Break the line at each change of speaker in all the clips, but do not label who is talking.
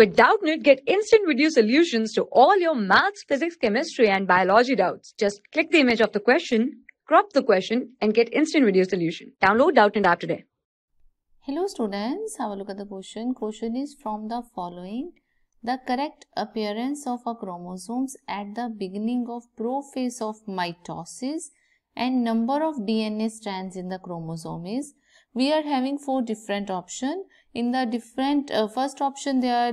With Doubtnit, get instant video solutions to all your maths, physics, chemistry, and biology doubts. Just click the image of the question, crop the question, and get instant video solution. Download Doubtnit app today. Hello students, have a look at the question. Question is from the following. The correct appearance of a chromosomes at the beginning of prophase of mitosis and number of DNA strands in the chromosome is we are having four different option in the different uh, first option there are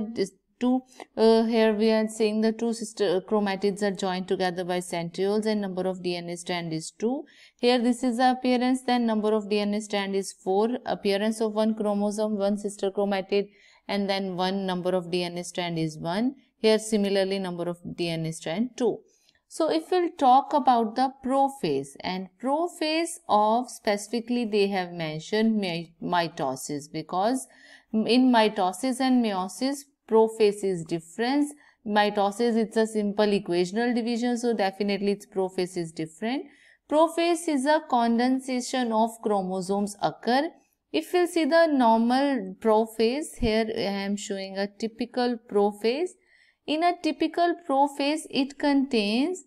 two uh, here we are seeing the two sister uh, chromatids are joined together by centrioles and number of DNA strand is 2 here this is the appearance then number of DNA strand is 4 appearance of one chromosome one sister chromatid and then one number of DNA strand is 1 here similarly number of DNA strand 2 so if we'll talk about the prophase and prophase of specifically they have mentioned mitosis because in mitosis and meiosis prophase is difference. Mitosis it's a simple equational division so definitely its prophase is different. Prophase is a condensation of chromosomes occur. If we'll see the normal prophase here I am showing a typical prophase in a typical prophase, it contains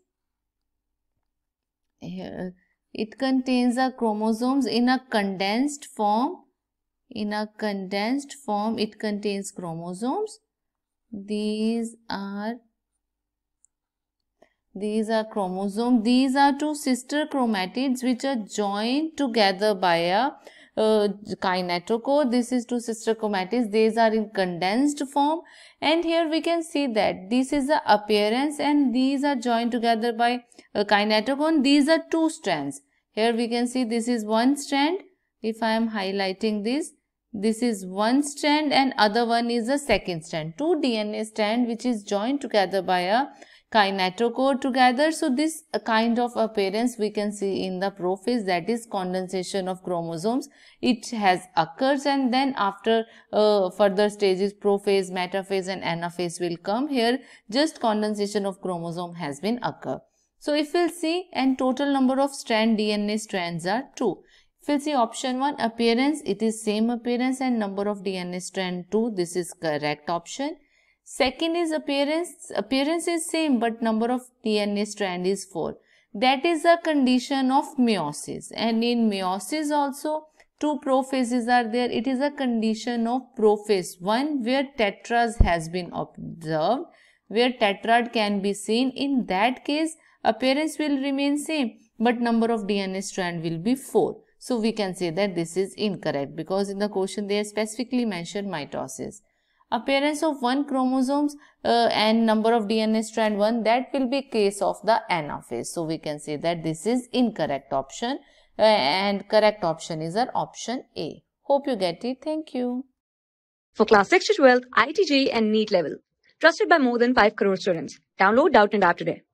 it contains the chromosomes in a condensed form. In a condensed form, it contains chromosomes. These are these are chromosomes. These are two sister chromatids which are joined together by a uh, kinetochore this is two sister chromatids these are in condensed form and here we can see that this is the appearance and these are joined together by a kinetochore these are two strands here we can see this is one strand if i am highlighting this this is one strand and other one is the second strand two dna strand which is joined together by a kinetochore together. So this kind of appearance we can see in the prophase that is condensation of chromosomes. It has occurs and then after uh, further stages prophase, metaphase and anaphase will come. Here just condensation of chromosome has been occur. So if we'll see and total number of strand DNA strands are 2. If we'll see option 1 appearance it is same appearance and number of DNA strand 2 this is correct option. Second is appearance. Appearance is same but number of DNA strand is 4. That is a condition of meiosis. And in meiosis also two prophases are there. It is a condition of prophase 1 where tetras has been observed. Where tetrad can be seen. In that case appearance will remain same but number of DNA strand will be 4. So we can say that this is incorrect because in the question they specifically mentioned mitosis appearance of one chromosomes uh, and number of DNA strand 1 that will be case of the anaphase. So we can say that this is incorrect option uh, and correct option is our option A. Hope you get it. Thank you. For class 6 to 12, ITG and NEET level. Trusted by more than 5 crore students. Download Doubt and App today.